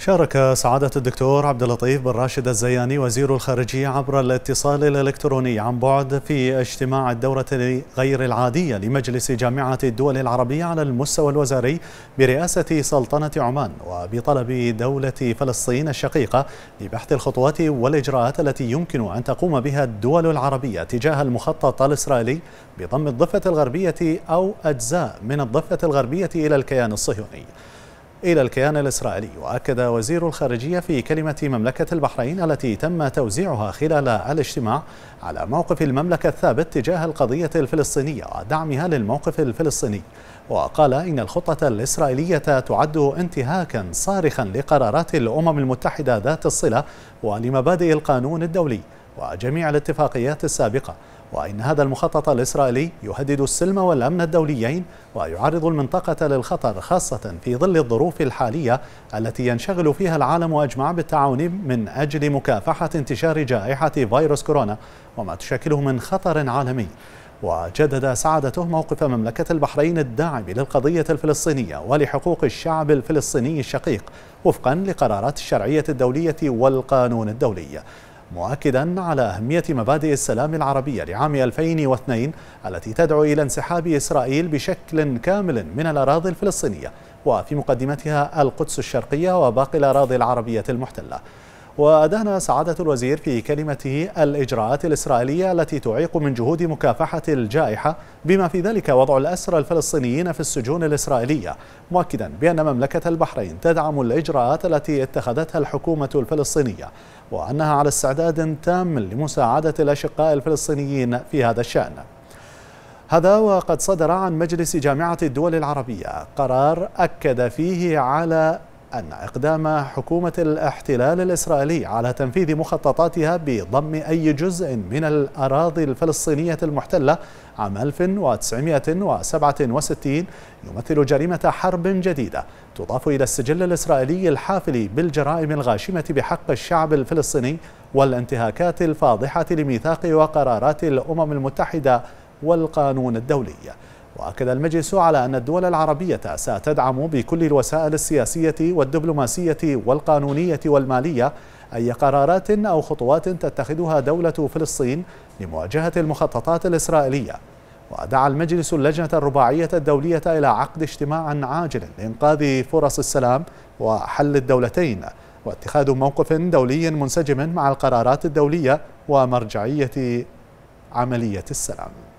شارك سعادة الدكتور عبد اللطيف بن راشد الزياني وزير الخارجية عبر الاتصال الإلكتروني عن بعد في اجتماع الدورة غير العادية لمجلس جامعة الدول العربية على المستوى الوزاري برئاسة سلطنة عمان وبطلب دولة فلسطين الشقيقة لبحث الخطوات والإجراءات التي يمكن أن تقوم بها الدول العربية تجاه المخطط الإسرائيلي بضم الضفة الغربية أو أجزاء من الضفة الغربية إلى الكيان الصهيوني إلى الكيان الإسرائيلي وأكد وزير الخارجية في كلمة مملكة البحرين التي تم توزيعها خلال الاجتماع على موقف المملكة الثابت تجاه القضية الفلسطينية ودعمها للموقف الفلسطيني وقال إن الخطة الإسرائيلية تعد انتهاكا صارخا لقرارات الأمم المتحدة ذات الصلة ولمبادئ القانون الدولي وجميع الاتفاقيات السابقة وأن هذا المخطط الإسرائيلي يهدد السلم والأمن الدوليين ويعرض المنطقة للخطر خاصة في ظل الظروف الحالية التي ينشغل فيها العالم أجمع بالتعاون من أجل مكافحة انتشار جائحة فيروس كورونا وما تشكله من خطر عالمي وجدد سعادته موقف مملكة البحرين الداعم للقضية الفلسطينية ولحقوق الشعب الفلسطيني الشقيق وفقا لقرارات الشرعية الدولية والقانون الدولي مؤكدا على أهمية مبادئ السلام العربية لعام 2002 التي تدعو إلى انسحاب إسرائيل بشكل كامل من الأراضي الفلسطينية وفي مقدمتها القدس الشرقية وباقي الأراضي العربية المحتلة وأدهن سعادة الوزير في كلمته الإجراءات الإسرائيلية التي تعيق من جهود مكافحة الجائحة بما في ذلك وضع الأسرى الفلسطينيين في السجون الإسرائيلية مؤكدا بأن مملكة البحرين تدعم الإجراءات التي اتخذتها الحكومة الفلسطينية وأنها على استعداد تام لمساعدة الأشقاء الفلسطينيين في هذا الشأن هذا وقد صدر عن مجلس جامعة الدول العربية قرار أكد فيه على أن إقدام حكومة الاحتلال الإسرائيلي على تنفيذ مخططاتها بضم أي جزء من الأراضي الفلسطينية المحتلة عام 1967 يمثل جريمة حرب جديدة تضاف إلى السجل الإسرائيلي الحافل بالجرائم الغاشمة بحق الشعب الفلسطيني والانتهاكات الفاضحة لميثاق وقرارات الأمم المتحدة والقانون الدولي وأكد المجلس على أن الدول العربية ستدعم بكل الوسائل السياسية والدبلوماسية والقانونية والمالية أي قرارات أو خطوات تتخذها دولة فلسطين لمواجهة المخططات الإسرائيلية ودعا المجلس اللجنة الرباعية الدولية إلى عقد اجتماع عاجل لإنقاذ فرص السلام وحل الدولتين واتخاذ موقف دولي منسجم مع القرارات الدولية ومرجعية عملية السلام